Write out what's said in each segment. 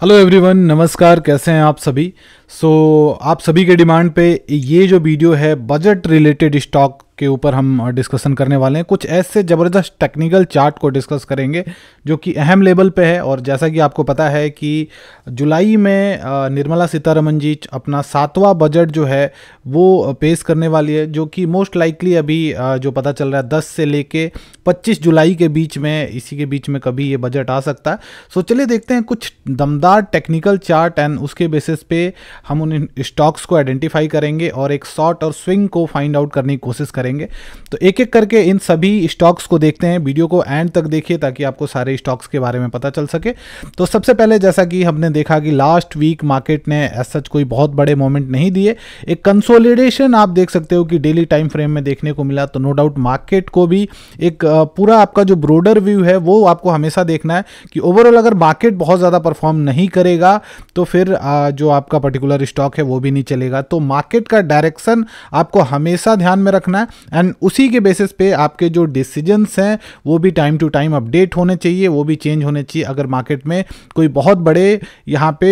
hello everyone नमस्कार कैसे हैं आप सभी सो so, आप सभी के डिमांड पे ये जो वीडियो है बजट रिलेटेड स्टॉक के ऊपर हम डिस्कशन uh, करने वाले हैं कुछ ऐसे ज़बरदस्त टेक्निकल चार्ट को डिस्कस करेंगे जो कि अहम लेवल पे है और जैसा कि आपको पता है कि uh, जुलाई में uh, निर्मला सीतारमन जी अपना सातवां बजट जो है वो पेश करने वाली है जो कि मोस्ट लाइकली अभी जो पता चल रहा है दस से लेके पच्चीस जुलाई के बीच में इसी के बीच में कभी ये बजट आ सकता है सो चलिए देखते हैं कुछ दमदार टेक्निकल चार्ट एंड उसके बेसिस पे हम उन स्टॉक्स को आइडेंटिफाई करेंगे और एक शॉर्ट और स्विंग को फाइंड आउट करने की कोशिश करेंगे तो एक एक करके इन सभी स्टॉक्स को देखते हैं वीडियो को एंड तक देखिए ताकि आपको सारे स्टॉक्स के बारे में पता चल सके तो सबसे पहले जैसा कि हमने देखा कि लास्ट वीक मार्केट ने एज सच कोई बहुत बड़े मोमेंट नहीं दिए एक कंसोलिडेशन आप देख सकते हो कि डेली टाइम फ्रेम में देखने को मिला तो नो डाउट मार्केट को भी एक पूरा आपका जो ब्रोडर व्यू है वो आपको हमेशा देखना है कि ओवरऑल अगर मार्केट बहुत ज़्यादा परफॉर्म नहीं करेगा तो फिर जो आपका पर्टिकुलर डॉलर स्टॉक है वो भी नहीं चलेगा तो मार्केट का डायरेक्शन आपको हमेशा ध्यान में रखना है एंड उसी के बेसिस पे आपके जो डिसीजंस हैं वो भी टाइम टू टाइम अपडेट होने चाहिए वो भी चेंज होने चाहिए अगर मार्केट में कोई बहुत बड़े यहाँ पे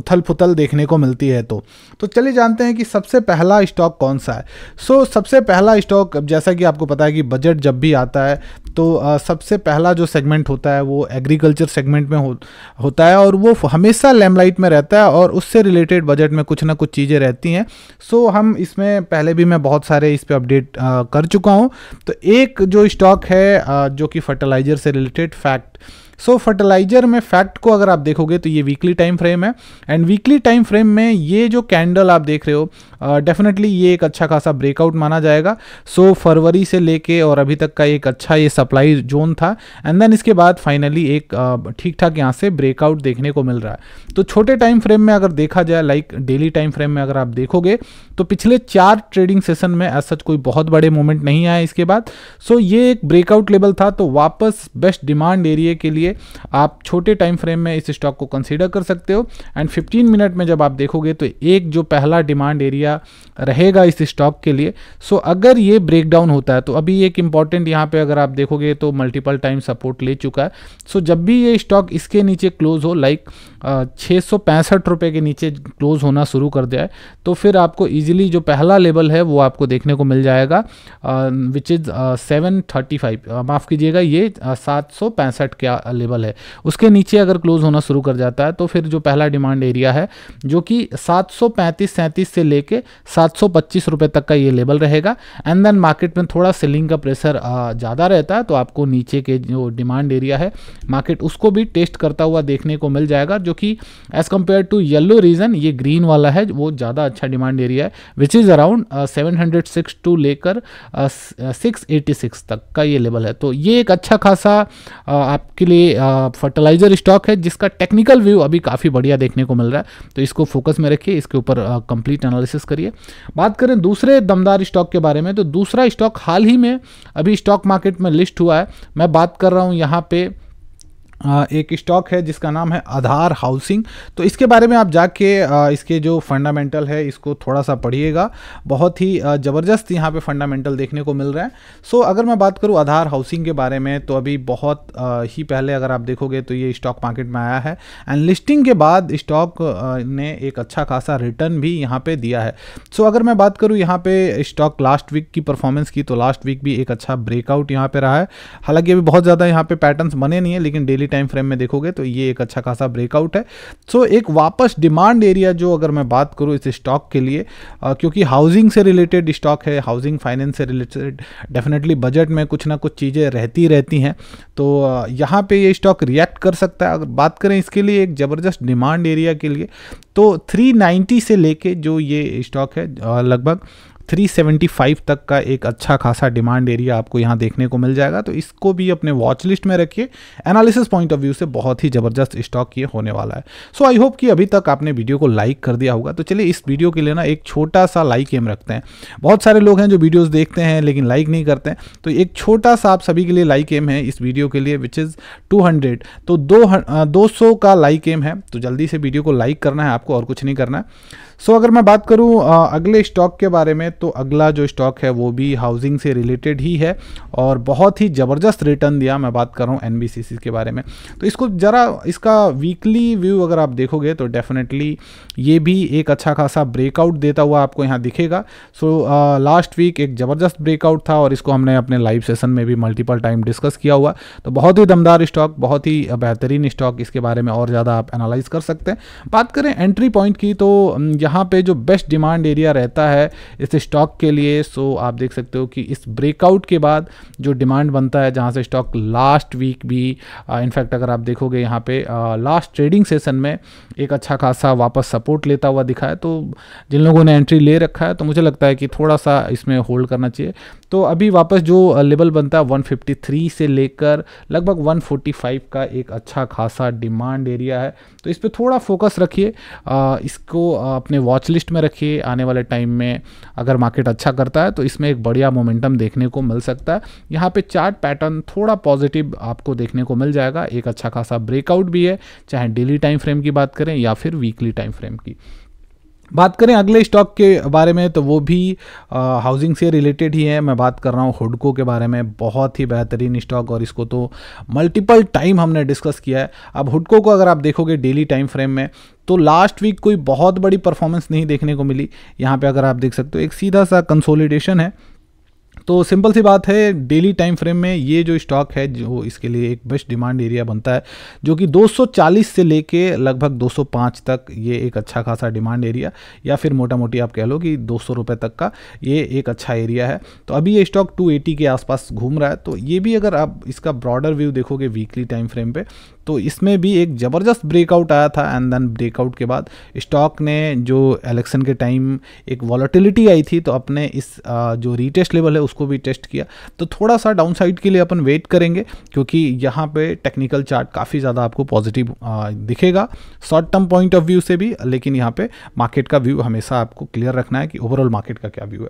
उथल पुथल देखने को मिलती है तो तो चलिए जानते हैं कि सबसे पहला स्टॉक कौन सा है सो so, सबसे पहला स्टॉक जैसा कि आपको पता है कि बजट जब भी आता है तो आ, सबसे पहला जो सेगमेंट होता है वो एग्रीकल्चर सेगमेंट में हो, होता है और वो हमेशा लैमलाइट में रहता है और उससे रिलेटेड बजट में कुछ ना कुछ चीज़ें रहती हैं सो हम इसमें पहले भी मैं बहुत सारे इस पर अपडेट कर चुका हूँ तो एक जो स्टॉक है आ, जो कि फर्टिलाइज़र से रिलेटेड फैक्ट सो फर्टिलाइजर में फैक्ट को अगर आप देखोगे तो ये वीकली टाइम फ्रेम है एंड वीकली टाइम फ्रेम में ये जो कैंडल आप देख रहे हो डेफिनेटली uh, ये एक अच्छा खासा ब्रेकआउट माना जाएगा सो so, फरवरी से लेके और अभी तक का एक अच्छा ये सप्लाई जोन था एंड देन इसके बाद फाइनली एक uh, ठीक ठाक यहाँ से ब्रेकआउट देखने को मिल रहा है तो छोटे टाइम फ्रेम में अगर देखा जाए लाइक डेली टाइम फ्रेम में अगर आप देखोगे तो पिछले चार ट्रेडिंग सेशन में ऐसा कोई बहुत बड़े मूवमेंट नहीं आए इसके बाद सो so, ये एक ब्रेकआउट लेवल था तो वापस बेस्ट डिमांड एरिया के लिए आप छोटे टाइम फ्रेम में इस स्टॉक को कंसीडर कर सकते हो एंड 15 मिनट में जब आप देखोगे तो एक जो पहला डिमांड एरिया रहेगा इस स्टॉक के लिए सो अगर ये ब्रेक डाउन होता है तो अभी एक इंपॉर्टेंट यहाँ पे अगर आप देखोगे तो मल्टीपल टाइम सपोर्ट ले चुका है सो जब भी ये स्टॉक इसके नीचे क्लोज हो लाइक छः रुपए के नीचे क्लोज होना शुरू कर दिया है तो फिर आपको ईजिली जो पहला लेवल है वो आपको देखने को मिल जाएगा विच इज़ सेवन माफ़ कीजिएगा ये सात सौ पैंसठ का अवेलेबल है उसके नीचे अगर क्लोज होना शुरू कर जाता है तो फिर जो पहला डिमांड एरिया है जो कि सात सौ से लेके सात रुपए तक का ये लेवल रहेगा एंड देन मार्केट में थोड़ा सेलिंग का प्रेशर ज़्यादा रहता है तो आपको नीचे के जो डिमांड एरिया है मार्केट उसको भी टेस्ट करता हुआ देखने को मिल जाएगा जो कि as compare to yellow region ये ग्रीन वाला है वो ज़्यादा अच्छा डिमांड एरिया है which is around seven hundred six two लेकर सिक्स एटी सिक्स तक का ये लेवल है तो ये एक अच्छा खासा uh, आपके लिए फर्टिलाइज़र स्टॉक है जिसका टेक्निकल व्यू अभी काफ़ी बढ़िया देखने को मिल रहा है तो इसको फोकस में रखिए इसके ऊपर कंप्लीट एनालिसिस करिए बात करें दूसरे दमदार स्टॉक के बारे में तो दूसरा स्टॉक हाल ही में अभी स्टॉक मार्केट में लिस्ट हुआ है मैं बात कर रहा हूँ यहाँ पर एक स्टॉक है जिसका नाम है आधार हाउसिंग तो इसके बारे में आप जाके इसके जो फंडामेंटल है इसको थोड़ा सा पढ़िएगा बहुत ही ज़बरदस्त यहाँ पे फंडामेंटल देखने को मिल रहा है सो so, अगर मैं बात करूँ आधार हाउसिंग के बारे में तो अभी बहुत ही पहले अगर आप देखोगे तो ये स्टॉक मार्केट में आया है एंड लिस्टिंग के बाद स्टॉक ने एक अच्छा खासा रिटर्न भी यहाँ पर दिया है सो so, अगर मैं बात करूँ यहाँ पर स्टॉक लास्ट वीक की परफॉर्मेंस की तो लास्ट वीक भी एक अच्छा ब्रेकआउट यहाँ पर रहा है हालाँकि अभी बहुत ज़्यादा यहाँ पर पैटर्न बने नहीं है लेकिन डेली टाइम फ्रेम में देखोगे तो ये एक अच्छा खासा ब्रेकआउट है सो so, एक वापस डिमांड एरिया जो अगर मैं बात करूँ इस स्टॉक के लिए आ, क्योंकि हाउसिंग से रिलेटेड स्टॉक है हाउसिंग फाइनेंस से रिलेटेड डेफिनेटली बजट में कुछ ना कुछ चीज़ें रहती रहती हैं तो यहाँ पर ये स्टॉक रिएक्ट कर सकता है अगर बात करें इसके लिए एक ज़बरदस्त डिमांड एरिया के लिए तो 390 से लेके जो ये स्टॉक है लगभग 375 तक का एक अच्छा खासा डिमांड एरिया आपको यहाँ देखने को मिल जाएगा तो इसको भी अपने वॉच लिस्ट में रखिए एनालिसिस पॉइंट ऑफ व्यू से बहुत ही ज़बरदस्त स्टॉक ये होने वाला है सो आई होप कि अभी तक आपने वीडियो को लाइक कर दिया होगा तो चलिए इस वीडियो के लिए ना एक छोटा सा लाइक एम रखते हैं बहुत सारे लोग हैं जो वीडियोज़ देखते हैं लेकिन लाइक नहीं करते हैं तो एक छोटा सा आप सभी के लिए लाइक एम है इस वीडियो के लिए विच इज़ टू हंड्रेड तो दो सौ का लाइक एम है तो जल्दी से वीडियो को लाइक करना है आपको और कुछ नहीं करना है सो so, अगर मैं बात करूँ अगले स्टॉक के बारे में तो अगला जो स्टॉक है वो भी हाउसिंग से रिलेटेड ही है और बहुत ही ज़बरदस्त रिटर्न दिया मैं बात कर रहा हूँ एन के बारे में तो इसको ज़रा इसका वीकली व्यू अगर आप देखोगे तो डेफिनेटली ये भी एक अच्छा खासा ब्रेकआउट देता हुआ आपको यहाँ दिखेगा सो लास्ट वीक एक ज़बरदस्त ब्रेकआउट था और इसको हमने अपने लाइव सेशन में भी मल्टीपल टाइम डिस्कस किया हुआ तो बहुत ही दमदार स्टॉक बहुत ही बेहतरीन स्टॉक इसके बारे में और ज़्यादा आप एनालाइज कर सकते हैं बात करें एंट्री पॉइंट की तो हम्म, यहाँ पे जो बेस्ट डिमांड एरिया रहता है इस स्टॉक के लिए सो आप देख सकते हो कि इस ब्रेकआउट के बाद जो डिमांड बनता है जहाँ से स्टॉक लास्ट वीक भी इनफैक्ट uh, अगर आप देखोगे यहाँ पे लास्ट ट्रेडिंग सेशन में एक अच्छा खासा वापस सपोर्ट लेता हुआ दिखा है तो जिन लोगों ने एंट्री ले रखा है तो मुझे लगता है कि थोड़ा सा इसमें होल्ड करना चाहिए तो अभी वापस जो लेवल बनता है 153 से लेकर लगभग 145 का एक अच्छा खासा डिमांड एरिया है तो इस पर थोड़ा फोकस रखिए इसको अपने वॉच लिस्ट में रखिए आने वाले टाइम में अगर मार्केट अच्छा करता है तो इसमें एक बढ़िया मोमेंटम देखने को मिल सकता है यहाँ पे चार्ट पैटर्न थोड़ा पॉजिटिव आपको देखने को मिल जाएगा एक अच्छा खासा ब्रेकआउट भी है चाहे डेली टाइम फ्रेम की बात करें या फिर वीकली टाइम फ्रेम की बात करें अगले स्टॉक के बारे में तो वो भी आ, हाउसिंग से रिलेटेड ही है मैं बात कर रहा हूँ हुडको के बारे में बहुत ही बेहतरीन स्टॉक और इसको तो मल्टीपल टाइम हमने डिस्कस किया है अब हुडको को अगर आप देखोगे डेली टाइम फ्रेम में तो लास्ट वीक कोई बहुत बड़ी परफॉर्मेंस नहीं देखने को मिली यहाँ पे अगर आप देख सकते हो एक सीधा सा कंसोलिडेशन है तो सिंपल सी बात है डेली टाइम फ्रेम में ये जो स्टॉक है जो इसके लिए एक बेस्ट डिमांड एरिया बनता है जो कि 240 से लेके लगभग 205 तक ये एक अच्छा खासा डिमांड एरिया या फिर मोटा मोटी आप कह लो कि दो सौ तक का ये एक अच्छा एरिया है तो अभी ये स्टॉक 280 के आसपास घूम रहा है तो ये भी अगर आप इसका ब्रॉडर व्यू देखोगे वीकली टाइम फ्रेम पर तो इसमें भी एक ज़बरदस्त ब्रेकआउट आया था एंड देन ब्रेकआउट के बाद स्टॉक ने जो इलेक्शन के टाइम एक वॉलिटिलिटी आई थी तो अपने इस जो रीटेस्ट लेवल है उसको भी टेस्ट किया तो थोड़ा सा साइड के लिए अपन वेट करेंगे क्योंकि यहाँ पे टेक्निकल चार्ट काफ़ी ज़्यादा आपको पॉजिटिव दिखेगा short term point of view से भी लेकिन यहाँ पर मार्केट का व्यू हमेशा आपको क्लियर रखना है कि ओवरऑल मार्केट का क्या व्यू है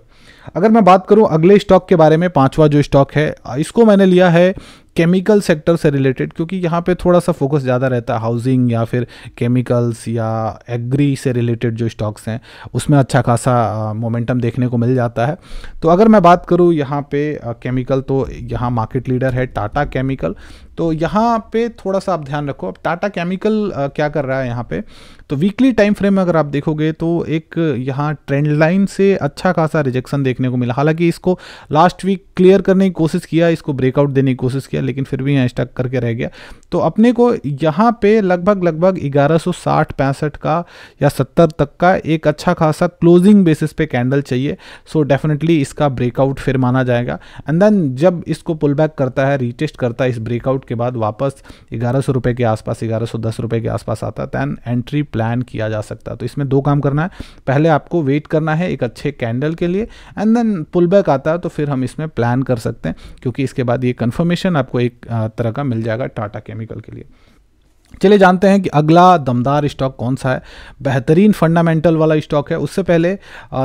अगर मैं बात करूँ अगले स्टॉक के बारे में पाँचवा जो स्टॉक है इसको मैंने लिया है केमिकल सेक्टर से रिलेटेड क्योंकि यहाँ पे थोड़ा सा फोकस ज़्यादा रहता है हाउसिंग या फिर केमिकल्स या एग्री से रिलेटेड जो स्टॉक्स हैं उसमें अच्छा खासा मोमेंटम देखने को मिल जाता है तो अगर मैं बात करूँ यहाँ पे केमिकल तो यहाँ मार्केट लीडर है टाटा केमिकल तो यहाँ पे थोड़ा सा आप ध्यान रखो अब टाटा केमिकल क्या कर रहा है यहाँ पे तो वीकली टाइम फ्रेम में अगर आप देखोगे तो एक यहाँ ट्रेंड लाइन से अच्छा खासा रिजेक्शन देखने को मिला हालांकि इसको लास्ट वीक क्लियर करने की कोशिश किया इसको ब्रेकआउट देने की कोशिश किया लेकिन फिर भी यहाँ स्टक करके रह गया तो अपने को यहाँ पे लगभग लगभग 1160 पैंसठ का या 70 तक का एक अच्छा खासा क्लोजिंग बेसिस पे कैंडल चाहिए सो so डेफिनेटली इसका ब्रेकआउट फिर माना जाएगा एंड देन जब इसको पुल बैक करता है रीटेस्ट करता है इस ब्रेकआउट के बाद वापस ग्यारह सौ के आसपास ग्यारह सौ के आसपास आता है दैन एंट्री प्लान किया जा सकता है तो इसमें दो काम करना है पहले आपको वेट करना है एक अच्छे कैंडल के लिए एंड देन पुल बैक आता है तो फिर हम इसमें प्लान कर सकते हैं क्योंकि इसके बाद ये कन्फर्मेशन आपको एक तरह का मिल जाएगा टाटा केमिकल के लिए चलिए जानते हैं कि अगला दमदार स्टॉक कौन सा है बेहतरीन फंडामेंटल वाला स्टॉक है उससे पहले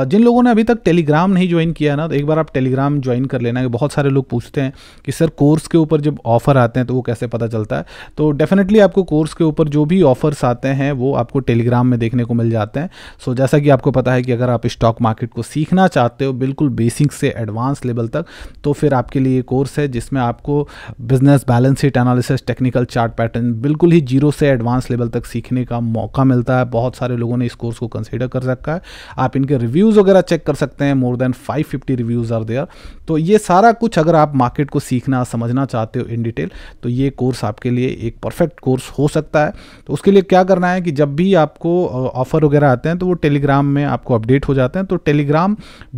जिन लोगों ने अभी तक टेलीग्राम नहीं ज्वाइन किया है ना तो एक बार आप टेलीग्राम ज्वाइन कर लेना कि बहुत सारे लोग पूछते हैं कि सर कोर्स के ऊपर जब ऑफ़र आते हैं तो वो कैसे पता चलता है तो डेफिनेटली आपको कोर्स के ऊपर जो भी ऑफ़र्स आते हैं वो आपको टेलीग्राम में देखने को मिल जाते हैं सो जैसा कि आपको पता है कि अगर आप स्टॉक मार्केट को सीखना चाहते हो बिल्कुल बेसिक से एडवांस लेवल तक तो फिर आपके लिए कोर्स है जिसमें आपको business balance sheet analysis technical chart pattern बिल्कुल ही जीरो से एडवांस लेवल तक सीखने का मौका मिलता है बहुत सारे लोगों ने इस कोर्स को कंसिडर कर रखा है आप इनके रिव्यूज़ वगैरह चेक कर सकते हैं more than fifty reviews are there तो ये सारा कुछ अगर आप मार्केट को सीखना समझना चाहते हो इन डिटेल तो ये कोर्स आपके लिए एक परफेक्ट कोर्स हो सकता है तो उसके लिए क्या करना है कि जब भी आपको ऑफ़र वगैरह आते हैं तो वो टेलीग्राम में आपको अपडेट हो जाते हैं तो टेलीग्राम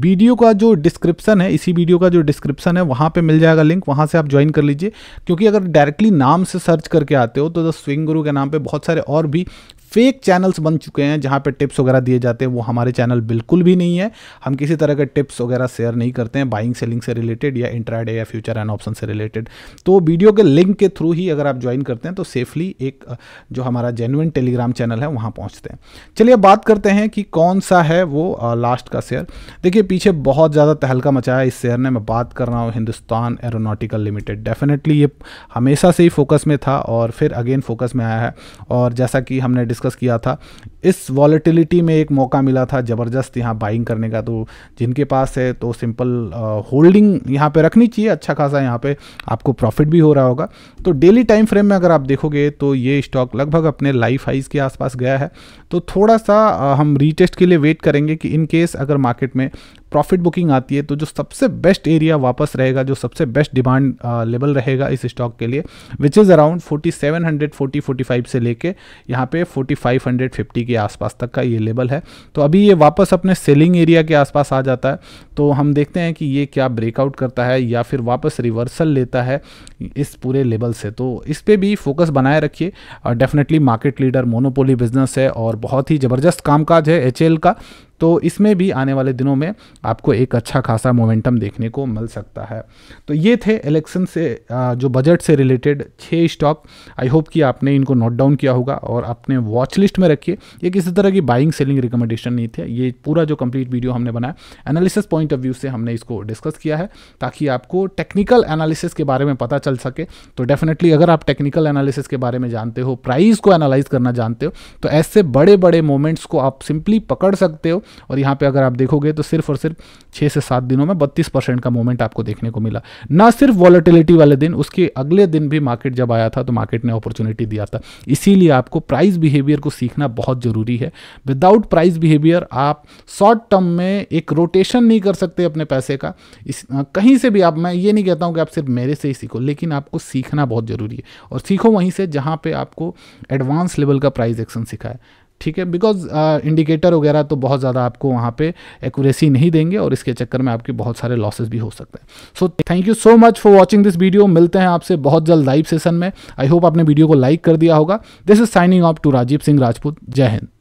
वीडियो का जो डिस्क्रिप्शन है इसी वीडियो का जो डिस्क्रिप्शन है वहाँ पर मिल जाएगा लिंक वहाँ से आप ज्वाइन कर लीजिए क्योंकि अगर डायरेक्टली नाम से सर्च करके आते हो तो द स्विंग गुरु के नाम पे बहुत सारे और भी फेक चैनल्स बन चुके हैं जहाँ पे टिप्स वगैरह दिए जाते हैं वो हमारे चैनल बिल्कुल भी नहीं है हम किसी तरह के टिप्स वगैरह शेयर नहीं करते हैं बाइंग सेलिंग से रिलेटेड या इंट्राडे या फ्यूचर एंड ऑप्शन से रिलेटेड तो वीडियो के लिंक के थ्रू ही अगर आप ज्वाइन करते हैं तो सेफली एक जो हमारा जेनुअन टेलीग्राम चैनल है वहाँ पहुँचते हैं चलिए बात करते हैं कि कौन सा है वो लास्ट का शेयर देखिए पीछे बहुत ज़्यादा तहलका मचाया इस शेयर ने मैं बात कर रहा हूँ हिंदुस्तान एरोनाटिकल लिमिटेड डेफिनेटली ये हमेशा से ही फोकस में था और फिर अगेन फोकस में आया है और जैसा कि हमने डिस्कस किया था इस वॉलेटिलिटी में एक मौका मिला था ज़बरदस्त यहाँ बाइंग करने का तो जिनके पास है तो सिंपल होल्डिंग यहाँ पे रखनी चाहिए अच्छा खासा यहाँ पे आपको प्रॉफिट भी हो रहा होगा तो डेली टाइम फ्रेम में अगर आप देखोगे तो ये स्टॉक लगभग अपने लाइफ हाइज के आसपास गया है तो थोड़ा सा हम रीटेस्ट के लिए वेट करेंगे कि इन केस अगर मार्केट में प्रॉफिट बुकिंग आती है तो जो सबसे बेस्ट एरिया वापस रहेगा जो सबसे बेस्ट डिमांड लेवल रहेगा इस स्टॉक के लिए विच इज़ अराउंड 4700 40 45 से लेके यहाँ पे 4550 के आसपास तक का ये लेवल है तो अभी ये वापस अपने सेलिंग एरिया के आसपास आ जाता है तो हम देखते हैं कि ये क्या ब्रेकआउट करता है या फिर वापस रिवर्सल लेता है इस पूरे लेवल से तो इस पर भी फोकस बनाए रखिए definitely market leader monopoly business है और बहुत ही ज़बरदस्त कामकाज है एच का तो इसमें भी आने वाले दिनों में आपको एक अच्छा खासा मोमेंटम देखने को मिल सकता है तो ये थे इलेक्शन से जो बजट से रिलेटेड छः स्टॉक आई होप कि आपने इनको नोट डाउन किया होगा और अपने वॉच लिस्ट में रखिए ये किसी तरह की बाइंग सेलिंग रिकमेंडेशन नहीं थे ये पूरा जो कंप्लीट वीडियो हमने बनाया एनालिसिस पॉइंट ऑफ व्यू से हमने इसको डिस्कस किया है ताकि आपको टेक्निकल एनालिसिस के बारे में पता चल सके तो डेफिनेटली अगर आप टेक्निकल एनालिसिस के बारे में जानते हो प्राइस को एनालाइज करना जानते हो तो ऐसे बड़े बड़े मोमेंट्स को आप सिंपली पकड़ सकते हो और यहाँ पर अगर आप देखोगे तो सिर्फ और सिर्फ सिर्फ छः से सात दिनों में बत्तीस परसेंट का मूवमेंट आपको देखने को मिला ना सिर्फ वॉलिटिलिटी वाले दिन उसके अगले दिन भी मार्केट जब आया था तो मार्केट ने अपॉर्चुनिटी दिया था इसीलिए आपको प्राइस बिहेवियर को सीखना बहुत ज़रूरी है विदाउट प्राइस बिहेवियर आप शॉर्ट टर्म में एक रोटेशन नहीं कर सकते अपने पैसे का इस कहीं से भी आप मैं ये नहीं कहता हूँ कि आप सिर्फ मेरे से ही सीखो लेकिन आपको सीखना बहुत ज़रूरी है और सीखो वहीं से जहाँ पर आपको एडवांस लेवल का प्राइस एक्शन सिखाए ठीक है बिकॉज इंडिकेटर uh, वगैरह तो बहुत ज़्यादा आपको वहाँ पे एक्यूरेसी नहीं देंगे और इसके चक्कर में आपके बहुत सारे लॉसेस भी हो सकते हैं so thank you so much for watching this video मिलते हैं आपसे बहुत जल्द लाइव सेशन में आई होप आपने वीडियो को लाइक कर दिया होगा this is signing off to Rajeev Singh Rajput जय हिंद